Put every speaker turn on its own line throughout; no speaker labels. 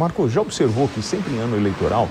Marco, já observou que sempre em ano eleitoral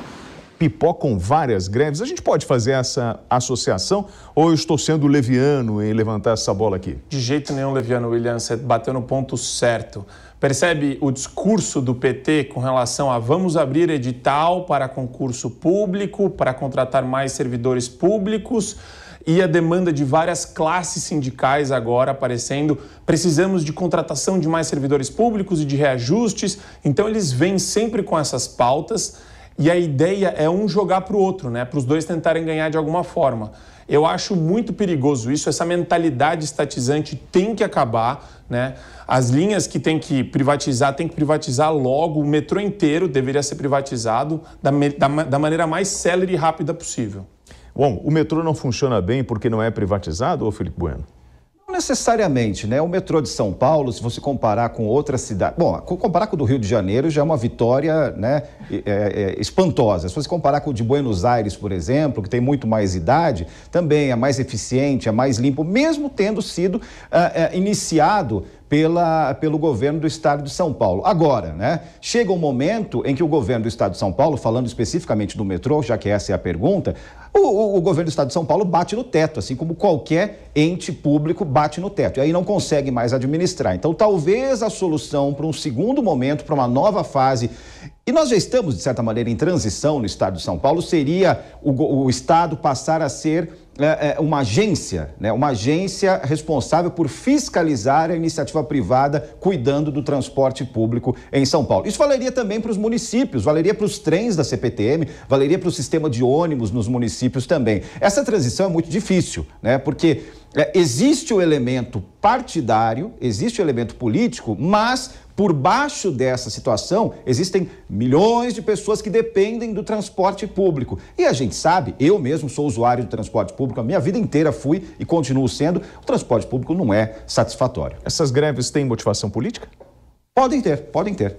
pipocam várias greves? A gente pode fazer essa associação ou eu estou sendo leviano em levantar essa bola aqui?
De jeito nenhum, leviano, William, você bateu no ponto certo. Percebe o discurso do PT com relação a vamos abrir edital para concurso público, para contratar mais servidores públicos? e a demanda de várias classes sindicais agora aparecendo. Precisamos de contratação de mais servidores públicos e de reajustes. Então, eles vêm sempre com essas pautas. E a ideia é um jogar para o outro, né? Para os dois tentarem ganhar de alguma forma. Eu acho muito perigoso isso. Essa mentalidade estatizante tem que acabar, né? As linhas que tem que privatizar, tem que privatizar logo. O metrô inteiro deveria ser privatizado da, da, da maneira mais célere e rápida possível. Bom, o metrô não funciona bem porque não é privatizado, ou Felipe Bueno? Não necessariamente, né?
O metrô de São Paulo, se você comparar com outras cidades... Bom, comparar com o do Rio de Janeiro já é uma vitória né, é, é, espantosa. Se você comparar com o de Buenos Aires, por exemplo, que tem muito mais idade, também é mais eficiente, é mais limpo, mesmo tendo sido uh, uh, iniciado pela, pelo governo do estado de São Paulo. Agora, né, chega um momento em que o governo do estado de São Paulo, falando especificamente do metrô, já que essa é a pergunta, o, o, o governo do estado de São Paulo bate no teto, assim como qualquer ente público bate no teto, e aí não consegue mais administrar. Então, talvez a solução para um segundo momento, para uma nova fase e nós já estamos, de certa maneira, em transição no estado de São Paulo, seria o, o, Estado passar a ser né, é uma agência, né, uma agência responsável por fiscalizar a iniciativa privada cuidando do transporte público em São Paulo. Isso valeria também para os municípios, valeria para os trens da CPTM, valeria para o sistema de ônibus nos municípios também. Essa transição é muito difícil, né, porque é, existe o elemento partidário, existe o elemento político, mas por baixo dessa situação existem milhões de pessoas que dependem do transporte público. E a gente sabe, eu mesmo sou usuário do transporte público, a minha vida inteira fui e continuo sendo. O transporte público não é satisfatório. Essas greves têm motivação política? Podem ter, podem ter.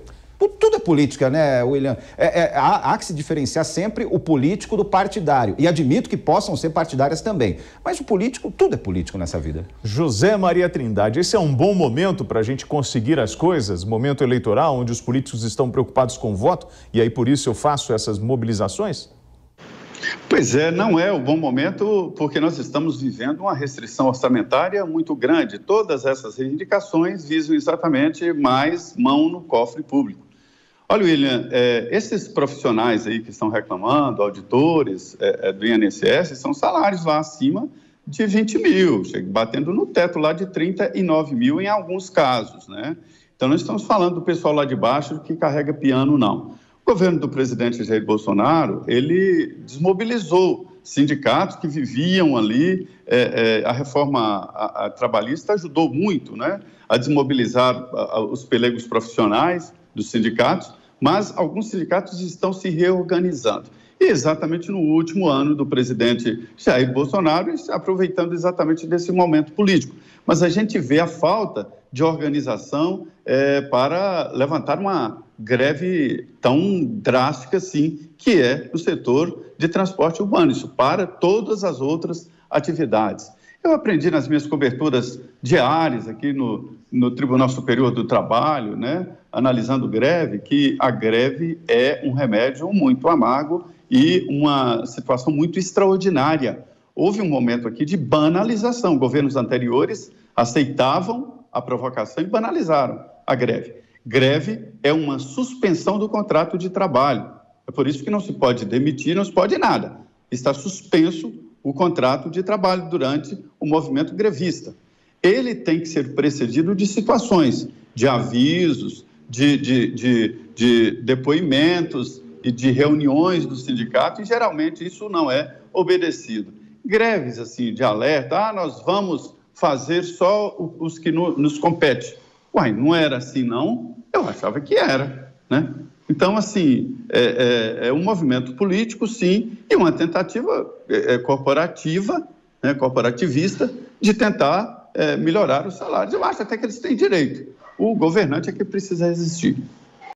Tudo é política, né, William? É, é, há, há, que se diferenciar sempre o político do partidário. E admito que possam ser partidárias também. Mas o político, tudo é político nessa vida. José Maria Trindade, esse é um bom momento para a gente conseguir as coisas, momento eleitoral, onde os políticos estão preocupados com o voto, e aí por isso eu faço essas mobilizações? Pois é, não é o bom
momento, porque nós estamos vivendo uma restrição orçamentária muito grande. Todas essas reivindicações visam exatamente mais mão no cofre público. Olha, William, é, esses profissionais aí que estão reclamando, auditores é, é do INSS, são salários lá acima de 20 mil, batendo no teto lá de 39 mil em alguns casos, né? Então, não estamos falando do pessoal lá de baixo que carrega piano, não. O governo do presidente Jair Bolsonaro, ele desmobilizou sindicatos que viviam ali, é, é, a reforma a, a trabalhista ajudou muito, né? A desmobilizar a, os pelegos profissionais dos sindicatos, mas alguns sindicatos estão se reorganizando. E exatamente no último ano do presidente Jair Bolsonaro, aproveitando exatamente desse momento político. Mas a gente vê a falta de organização é, para levantar uma greve tão drástica assim, que é o setor de transporte urbano. Isso para todas as outras atividades. Eu aprendi nas minhas coberturas diárias aqui no, no Tribunal Superior do Trabalho, né, analisando greve, que a greve é um remédio muito amargo e uma situação muito extraordinária. Houve um momento aqui de banalização. Governos anteriores aceitavam a provocação e banalizaram a greve. Greve é uma suspensão do contrato de trabalho. É por isso que não se pode demitir, não se pode nada. Está suspenso o contrato de trabalho durante o movimento grevista. Ele tem que ser precedido de situações, de avisos, de, de, de, de depoimentos e de reuniões do sindicato, e geralmente isso não é obedecido. Greves assim de alerta, ah, nós vamos fazer só os que no, nos compete. Uai, não era assim não? Eu achava que era, né? Então, assim, é, é, é um movimento político, sim, e uma tentativa é, é corporativa, né, corporativista, de tentar é, melhorar os salários. Eu acho até que eles têm direito. O governante é que precisa resistir.